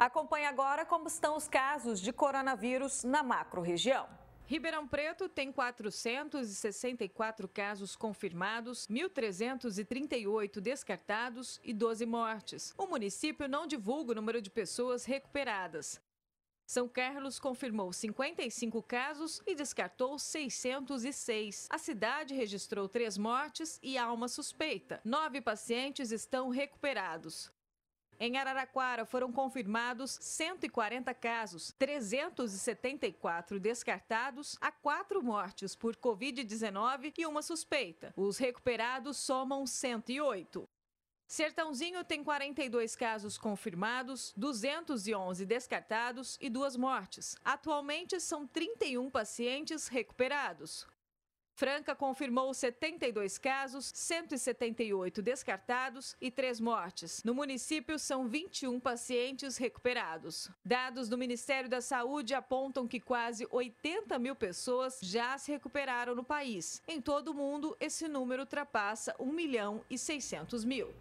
Acompanhe agora como estão os casos de coronavírus na macro-região. Ribeirão Preto tem 464 casos confirmados, 1.338 descartados e 12 mortes. O município não divulga o número de pessoas recuperadas. São Carlos confirmou 55 casos e descartou 606. A cidade registrou três mortes e há uma suspeita. Nove pacientes estão recuperados. Em Araraquara foram confirmados 140 casos, 374 descartados, há quatro mortes por Covid-19 e uma suspeita. Os recuperados somam 108. Sertãozinho tem 42 casos confirmados, 211 descartados e duas mortes. Atualmente são 31 pacientes recuperados. Franca confirmou 72 casos, 178 descartados e 3 mortes. No município, são 21 pacientes recuperados. Dados do Ministério da Saúde apontam que quase 80 mil pessoas já se recuperaram no país. Em todo o mundo, esse número ultrapassa 1 milhão e 600 mil.